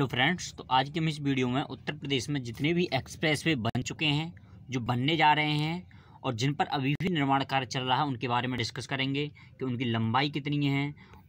hello friends तो आज के हम इस वीडियो में उत्तर प्रदेश में जितने भी एक्सप्रेसवे बन चुके हैं जो बनने जा रहे हैं और जिन पर अभी भी निर्माण कार्य चल रहा है उनके बारे में डिस्कस करेंगे कि उनकी लंबाई कितनी है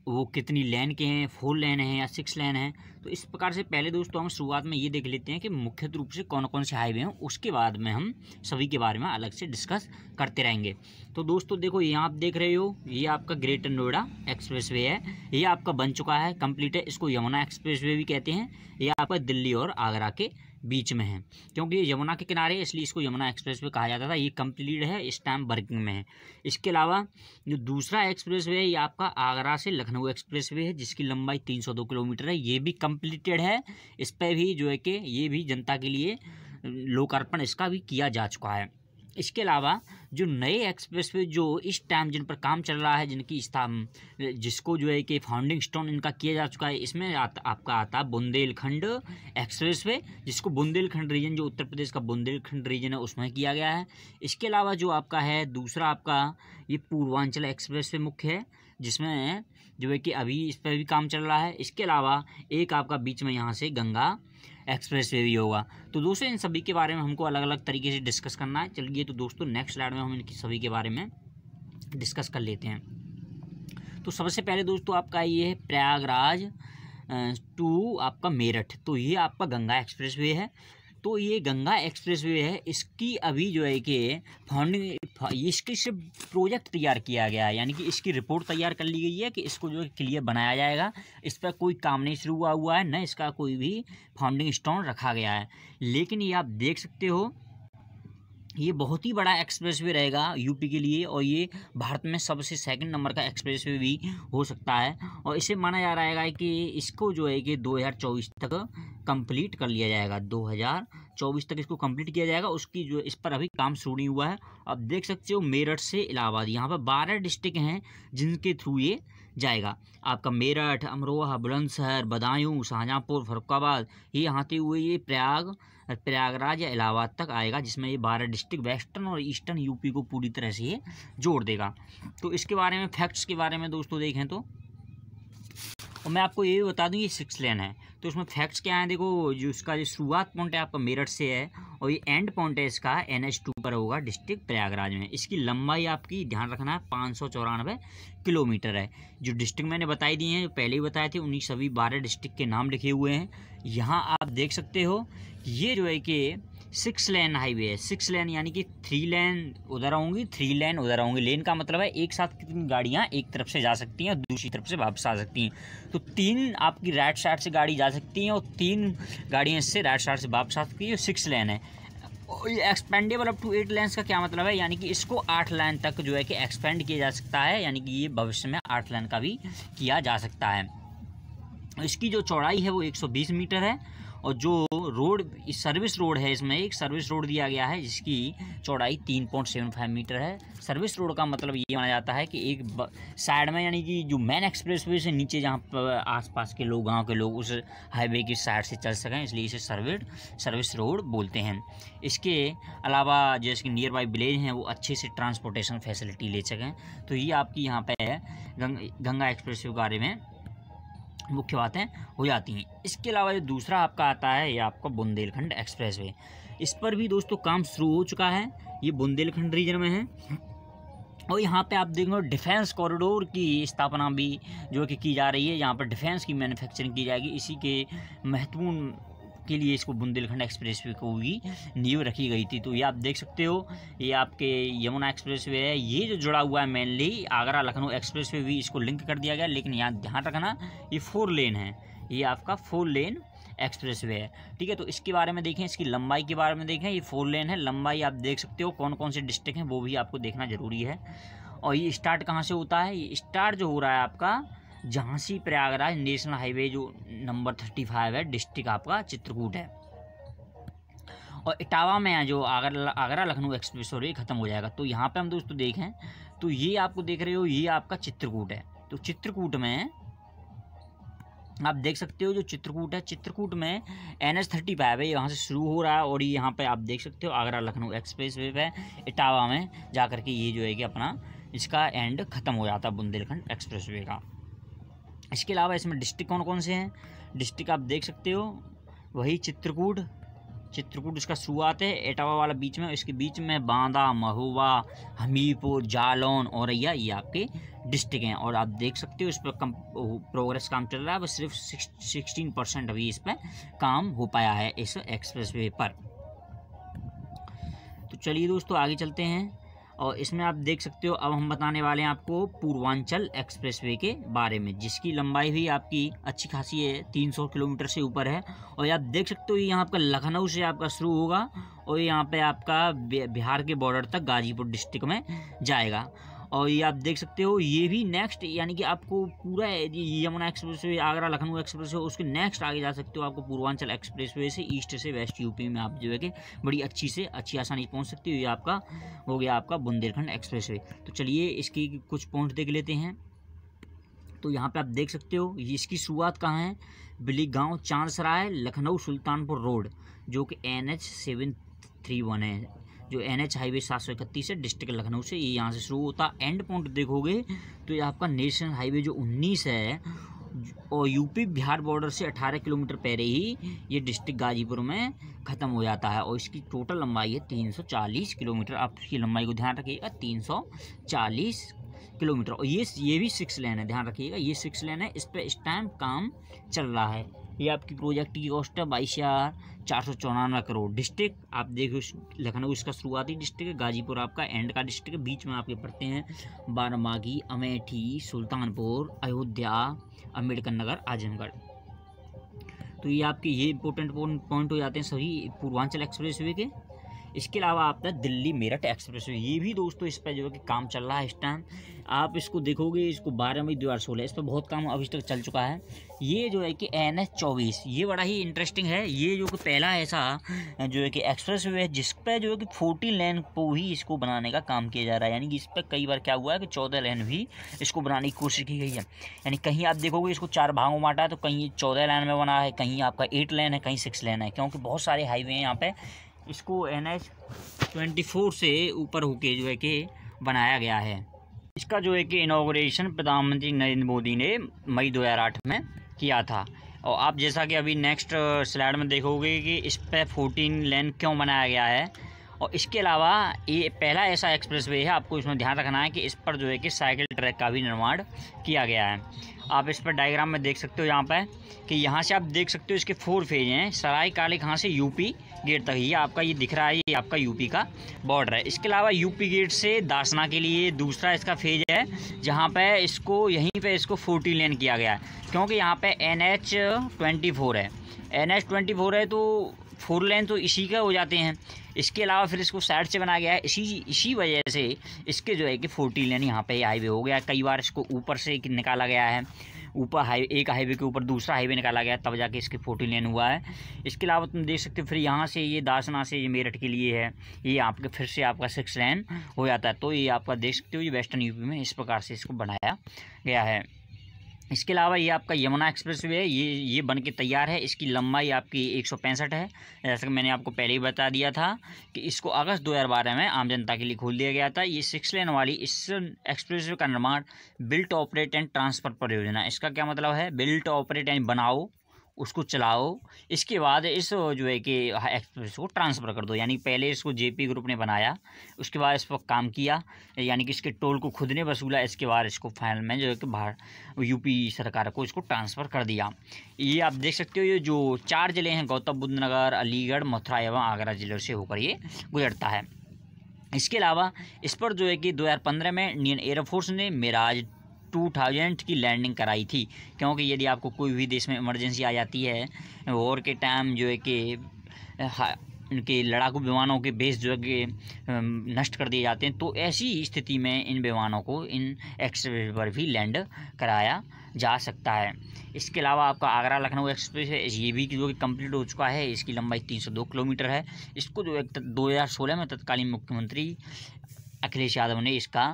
वो कितनी लेन के हैं फोर लेन हैं या सिक्स लेन हैं तो इस प्रकार से पहले दोस्तों हम शुरुआत में ये देख लेते हैं कि मुख्य रूप से कौन कौन से हाईवे हैं उसके बाद में हम सभी के बारे में अलग से डिस्कस करते रहेंगे तो दोस्तों देखो ये आप देख रहे हो ये आपका ग्रेटर नोएडा एक्सप्रेस वे है ये आपका बन चुका है कम्प्लीट है इसको यमुना एक्सप्रेस वे भी कहते हैं ये आपका दिल्ली और आगरा के बीच में है क्योंकि ये यमुना के किनारे है इसलिए इसको यमुना एक्सप्रेस वे कहा जाता था ये कम्प्लीट है इस टाइम वर्किंग में है इसके अलावा जो दूसरा एक्सप्रेस वे है ये आपका आगरा से लखनऊ एक्सप्रेस वे है जिसकी लंबाई तीन सौ दो किलोमीटर है ये भी कम्प्लीटेड है इस पर भी जो है कि ये भी जनता के लिए लोकार्पण इसका भी किया जा चुका है इसके अलावा जो नए एक्सप्रेस वे जो इस टाइम जिन पर काम चल रहा है जिनकी स्थापना जिसको जो है कि फाउंडिंग स्टोन इनका किया जा चुका है इसमें आता आपका आता है बुंदेलखंड एक्सप्रेस वे जिसको बुंदेलखंड रीजन जो उत्तर प्रदेश का बुंदेलखंड रीजन है उसमें किया गया है इसके अलावा जो आपका है दूसरा आपका ये पूर्वांचल एक्सप्रेस वे मुख्य है जिसमें जो है कि अभी इस पर भी काम चल रहा है इसके अलावा एक आपका बीच में यहाँ से गंगा एक्सप्रेस वे भी होगा तो दोस्तों इन सभी के बारे में हमको अलग अलग तरीके से डिस्कस करना है चलिए तो दोस्तों नेक्स्ट स्लाइड में हम इनकी सभी के बारे में डिस्कस कर लेते हैं तो सबसे पहले दोस्तों आपका ये है प्रयागराज टू आपका मेरठ तो ये आपका गंगा एक्सप्रेस वे है तो ये गंगा एक्सप्रेस वे है इसकी अभी जो है कि फाउंडिंग इसकी सिर्फ प्रोजेक्ट तैयार किया गया है यानी कि इसकी रिपोर्ट तैयार कर ली गई है कि इसको जो है क्लियर बनाया जाएगा इस पर कोई काम नहीं शुरू हुआ हुआ है न इसका कोई भी फाउंडिंग स्टोन रखा गया है लेकिन ये आप देख सकते हो ये बहुत ही बड़ा एक्सप्रेस वे रहेगा यूपी के लिए और ये भारत में सबसे सेकंड नंबर का एक्सप्रेस वे भी हो सकता है और इसे माना जा रहा है कि इसको जो है कि 2024 तक कंप्लीट कर लिया जाएगा 2024 तक इसको कंप्लीट किया जाएगा उसकी जो इस पर अभी काम शुरू नहीं हुआ है अब देख सकते हो मेरठ से इलाहाबाद यहाँ पर बारह डिस्ट्रिक्ट हैं जिनके थ्रू ये जाएगा आपका मेरठ अमरोहा बुलंदशहर बदायूं शाहजहाँपुर फरुखाबाद ये आते हुए ये प्रयाग प्रयागराज या इलाहाबाद तक आएगा जिसमें ये बारह डिस्ट्रिक्ट वेस्टर्न और ईस्टर्न यूपी को पूरी तरह से ये जोड़ देगा तो इसके बारे में फैक्ट्स के बारे में दोस्तों देखें तो और मैं आपको ये भी बता दूँ ये सिक्स लेन है तो इसमें फैक्ट्स क्या हैं देखो जो इसका जो शुरुआत पॉइंट है आपका मेरठ से है और ये एंड पॉइंट है इसका एन एच टू पर होगा डिस्ट्रिक्ट प्रयागराज में इसकी लंबाई आपकी ध्यान रखना है पाँच सौ चौरानवे किलोमीटर है जो डिस्ट्रिक्ट मैंने बताई दी हैं जो पहले ही बताए थे उन्हीं सभी बारह डिस्ट्रिक्ट के नाम लिखे हुए हैं यहाँ आप देख सकते हो ये जो है कि सिक्स लेन हाईवे है सिक्स लेन यानी कि थ्री लेन उधर आऊँगी थ्री लेन उधर आऊँगी लेन का मतलब है एक साथ कितनी गाड़ियाँ एक तरफ से जा सकती हैं और दूसरी तरफ से वापस आ सकती हैं तो तीन आपकी राइट साइड से गाड़ी जा सकती हैं और तीन गाड़ियाँ इससे राइट साइड से वापस आ सकती है सिक्स लेन है expandable up to eight lanes का क्या मतलब है यानी कि इसको आठ लाइन तक जो है कि एक्सपेंड किया जा सकता है यानी कि ये भविष्य में आठ लाइन का भी किया जा सकता है इसकी जो चौड़ाई है वो 120 मीटर है और जो रोड सर्विस रोड है इसमें एक सर्विस रोड दिया गया है जिसकी चौड़ाई तीन पॉइंट सेवन फाइव मीटर है सर्विस रोड का मतलब ये माना जाता है कि एक साइड में यानी कि जो मेन एक्सप्रेस वे से नीचे जहाँ आसपास के लोग गाँव के लोग उस हाईवे की साइड से चल सकें इसलिए इसे सर्वे सर्विस रोड बोलते हैं इसके अलावा जैसे कि नियर बाई विलेज हैं वो अच्छे से ट्रांसपोर्टेशन फैसिलिटी ले सकें तो ये आपकी यहाँ पर गंग, गंगा एक्सप्रेस के बारे में मुख्य बातें हो जाती हैं इसके अलावा जो दूसरा आपका आता है ये आपका बुंदेलखंड एक्सप्रेस वे इस पर भी दोस्तों काम शुरू हो चुका है ये बुंदेलखंड रीजन में है और यहाँ पे आप देखेंगे डिफेंस कॉरिडोर की स्थापना भी जो कि की जा रही है यहाँ पर डिफेंस की मैन्युफैक्चरिंग की जाएगी इसी के महत्वपूर्ण के लिए इसको बुंदेलखंड एक्सप्रेस वे को भी नींव रखी गई थी तो ये आप देख सकते हो ये आपके यमुना एक्सप्रेस वे है ये जो जुड़ा हुआ है mainly Agra Lucknow expressway भी इसको लिंक कर दिया गया लेकिन यहाँ ध्यान रखना ये फोर लेन है ये आपका फोर लेन एक्सप्रेस वे है ठीक है तो इसके बारे में देखें इसकी लंबाई के बारे में देखें ये फोर लेन है लंबाई आप देख सकते हो कौन कौन से डिस्ट्रिक्ट हैं वो भी आपको देखना ज़रूरी है और ये स्टार्ट कहाँ से होता है ये स्टार्ट जो हो रहा है आपका झांसी प्रयागराज नेशनल हाईवे जो नंबर थर्टी फाइव है डिस्ट्रिक्ट आपका चित्रकूट है और इटावा में जो आगरा आगरा लखनऊ एक्सप्रेस वे ख़त्म हो जाएगा तो यहाँ पे हम दोस्तों देखें तो ये आपको देख रहे हो ये आपका चित्रकूट है तो चित्रकूट में आप देख सकते हो जो चित्रकूट है चित्रकूट में एन एच थर्टी फाइव है यहाँ से शुरू हो रहा है और ये यहाँ पे आप देख सकते हो आगरा लखनऊ एक्सप्रेस वे पे इटावा में जा कर के ये जो है कि अपना इसका एंड ख़त्म हो जाता है बुंदेलखंड एक्सप्रेस वे का इसके अलावा इसमें डिस्ट्रिक्ट कौन कौन से हैं डिस्ट्रिक्ट आप देख सकते हो वही चित्रकूट चित्रकूट उसका शुरुआत है एटावा वाला बीच में इसके बीच में बांदा महुआ हमीरपुर जालौन औरैया ये आपके डिस्ट्रिक्ट हैं और आप देख सकते हो इस पर कम प्रोग्रेस काम चल रहा है बस सिर्फ सिक्सटीन परसेंट अभी इस पर काम हो पाया है इस एक्सप्रेस वे पर तो चलिए दोस्तों आगे चलते हैं और इसमें आप देख सकते हो अब हम बताने वाले हैं आपको पूर्वांचल एक्सप्रेसवे के बारे में जिसकी लंबाई भी आपकी अच्छी खासी है 300 किलोमीटर से ऊपर है और आप देख सकते हो यहाँ आपका लखनऊ से आपका शुरू होगा और यहाँ पे आपका बिहार के बॉर्डर तक गाजीपुर डिस्ट्रिक्ट में जाएगा और ये आप देख सकते हो ये भी नेक्स्ट यानी कि आपको पूरा Yamuna expressway Agra Lucknow expressway उसके नेक्स्ट आगे जा सकते हो आपको पूर्वांचल एक्सप्रेस वे से ईस्ट से वेस्ट यूपी में आप जो है कि बड़ी अच्छी से अच्छी आसानी पहुँच सकते हो ये आपका हो गया आपका बुंदेलखंड एक्सप्रेस वे तो चलिए इसकी कुछ पॉइंट देख लेते हैं तो यहाँ पर आप देख सकते हो इसकी शुरुआत कहाँ है बिली गाँव चांदसराय लखनऊ सुल्तानपुर रोड जो कि N H seven three one है जो एन एच हाईवे सात सौ इकतीस है डिस्ट्रिक्ट लखनऊ से ये यहाँ से शुरू होता एंड पॉइंट देखोगे तो ये आपका नेशनल हाईवे जो उन्नीस है और यूपी बिहार बॉर्डर से 18 किलोमीटर पहले ही ये डिस्ट्रिक्ट गाजीपुर में ख़त्म हो जाता है और इसकी टोटल लंबाई है 340 किलोमीटर आप इसकी लंबाई को ध्यान रखिएगा 340 किलोमीटर और ये ये भी सिक्स लेन है ध्यान रखिएगा ये सिक्स लेन है इस पर इस टाइम काम चल रहा है ये आपकी प्रोजेक्ट की कॉस्ट है बाईस हज़ार चार सौ चौरानवे करोड़ डिस्ट्रिक्ट आप देखो लखनऊ इसका शुरुआती डिस्ट्रिक्ट है गाजीपुर आपका एंड का डिस्ट्रिक्ट है बीच में आपके पड़ते हैं बारामागी अमेठी सुल्तानपुर अयोध्या अम्बेडकर नगर आजमगढ़ तो ये आपके ये इंपॉर्टेंट पॉइंट हो जाते हैं सभी पूर्वांचल एक्सप्रेस वे के इसके अलावा आपका दिल्ली मेरठ एक्सप्रेस ये भी दोस्तों इस पर जो है कि काम चल रहा है इस टाइम आप इसको देखोगे इसको बारह मई दो हज़ार सोलह इस पर बहुत काम अभी तक चल चुका है ये जो है कि एन एच चौबीस ये बड़ा ही इंटरेस्टिंग है ये जो कि पहला ऐसा जो है कि एक्सप्रेस वे है जिस पर जो है कि फोर्टी लेन को ही इसको बनाने का काम किया जा रहा है यानी कि इस पर कई बार क्या हुआ है कि चौदह लेन भी इसको बनाने की कोशिश की गई है यानी कहीं आप देखोगे इसको चार भागों में बांटा तो कहीं चौदह लेन में बना है कहीं आपका एट लेन है कहीं सिक्स लेन है क्योंकि बहुत सारे हाईवे हैं यहाँ पर इसको एन एच ट्वेंटी फोर से ऊपर होके जो है कि बनाया गया है इसका जो है कि इनाग्रेशन प्रधानमंत्री नरेंद्र मोदी ने मई 2008 में किया था और आप जैसा कि अभी नेक्स्ट स्लाइड में देखोगे कि इस पर फोर्टीन लेन क्यों बनाया गया है और इसके अलावा ये पहला ऐसा एक्सप्रेस वे है आपको इसमें ध्यान रखना है कि इस पर जो है कि साइकिल ट्रैक का भी निर्माण किया गया है आप इस पर डायग्राम में देख सकते हो यहाँ पर कि यहाँ से आप देख सकते हो इसके फोर फेज हैं सराय काले कहाँ से यूपी गेट तक ये आपका ये दिख रहा है ये आपका यूपी का बॉर्डर है इसके अलावा यूपी गेट से दासना के लिए दूसरा इसका फेज है जहाँ पर इसको यहीं पर इसको फोर्टी लेन किया गया है क्योंकि यहाँ पर एन एच ट्वेंटी फोर है एन एच ट्वेंटी फोर है तो फोर लेन तो इसी का हो जाते हैं इसके अलावा फिर इसको साइड से बनाया गया है इसी इसी वजह से इसके जो है कि फोर्टी लेन यहाँ पे हाईवे हो गया कई बार इसको ऊपर से निकाला गया है ऊपर हाई एक हाईवे के ऊपर दूसरा हाईवे निकाला गया तब जाके इसके फोर्टी लेन हुआ है इसके अलावा तुम देख सकते हो फिर यहाँ से ये दासना से ये मेरठ के लिए है ये आपके फिर से आपका सिक्स लेन हो जाता है तो ये आपका देख सकते हो ये वेस्टर्न यूपी में इस प्रकार से इसको बनाया गया है इसके अलावा ये आपका यमुना एक्सप्रेस वे है ये ये बन के तैयार है इसकी लंबाई आपकी एक है जैसा कि मैंने आपको पहले ही बता दिया था कि इसको अगस्त 2012 में आम जनता के लिए खोल दिया गया था ये सिक्स लेन वाली इस एक्सप्रेस वे का निर्माण बिल्ट ऑपरेट एंड ट्रांसफर परियोजना इसका क्या मतलब है बिल्ट ऑपरेट एंड बनाओ उसको चलाओ इसके बाद इस जो है कि एक्सप्रेस को ट्रांसफ़र कर दो यानी पहले इसको जेपी ग्रुप ने बनाया उसके बाद इस पर काम किया यानी कि इसके टोल को खुद ने वसूला इसके बाद इसको फाइनल में जो है कि बाहर यूपी सरकार को इसको ट्रांसफ़र कर दिया ये आप देख सकते हो ये जो चार ज़िले हैं गौतम बुद्ध नगर अलीगढ़ मथुरा एवं आगरा ज़िलों से होकर ये गुजरता है इसके अलावा इस पर जो है कि 2015 में इंडियन एयरफोर्स ने मिराज 2000 की लैंडिंग कराई थी क्योंकि यदि आपको कोई भी देश में इमरजेंसी आ जाती है वॉर के टाइम जो है कि उनके लड़ाकू विमानों के बेस जो है नष्ट कर दिए जाते हैं तो ऐसी स्थिति में इन विमानों को इन एक्सप्रेस पर भी लैंड कराया जा सकता है इसके अलावा आपका आगरा लखनऊ एक्सप्रेस है ये भी जो कि कम्प्लीट हो चुका है इसकी लंबाई 302 किलोमीटर है इसको जो एक दो में तत्कालीन मुख्यमंत्री अखिलेश यादव ने इसका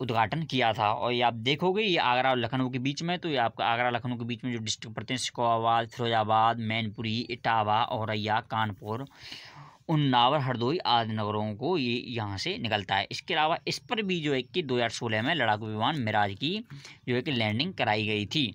उद्घाटन किया था और ये आप देखोगे ये आगरा और लखनऊ के बीच में तो ये आपका आगरा लखनऊ के बीच में जो डिस्ट्रिक्ट पड़ते हैं शिकोहाबाद फिरोजाबाद मैनपुरी इटावा औरैया कानपुर उन्नावर हरदोई आदि नगरों को ये यहाँ से निकलता है इसके अलावा इस पर भी जो है कि दो में लड़ाकू विमान मिराज की जो है कि लैंडिंग कराई गई थी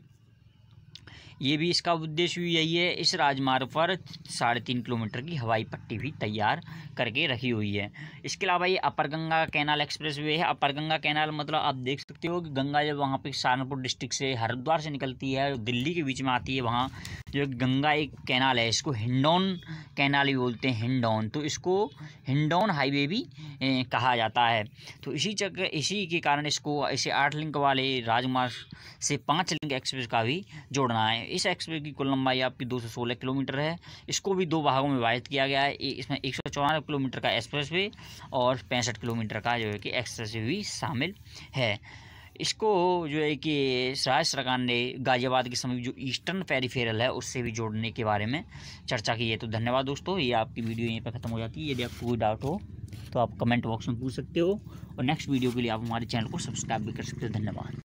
ये भी इसका उद्देश्य भी यही है इस राजमार्ग पर साढ़े तीन किलोमीटर की हवाई पट्टी भी तैयार करके रखी हुई है इसके अलावा ये upper Ganga canal expressway है अपर गंगा कैनाल मतलब आप देख सकते हो कि गंगा जब वहाँ पे सहारनपुर डिस्ट्रिक्ट से हरिद्वार से निकलती है दिल्ली के बीच में आती है वहाँ जो गंगा एक कैनाल है इसको हिंडौन कैनाल भी बोलते हैं हिंडौन तो इसको हिंडौन हाईवे भी कहा जाता है तो इसी चक्कर इसी के कारण इसको इसे आठ लिंक वाले राजमार्ग से पाँच लिंक एक्सप्रेस का भी जोड़ना है इस एक्सप्रे की कुल लंबाई आपकी 216 किलोमीटर है इसको भी दो भागों में विभाजित किया गया है इसमें एक किलोमीटर का एक्सप्रेस वे और पैंसठ किलोमीटर का जो है कि एक्सप्रेस वे भी शामिल है इसको जो है कि राज्य सरकार ने गाजियाबाद के समीप जो ईस्टर्न पेरिफेरल है उससे भी जोड़ने के बारे में चर्चा की है तो धन्यवाद दोस्तों ये आपकी वीडियो यहीं पर ख़त्म हो जाती है यदि आपको कोई डाउट हो तो आप कमेंट बॉक्स में पूछ सकते हो और नेक्स्ट वीडियो के लिए आप हमारे चैनल को सब्सक्राइब भी कर सकते हो धन्यवाद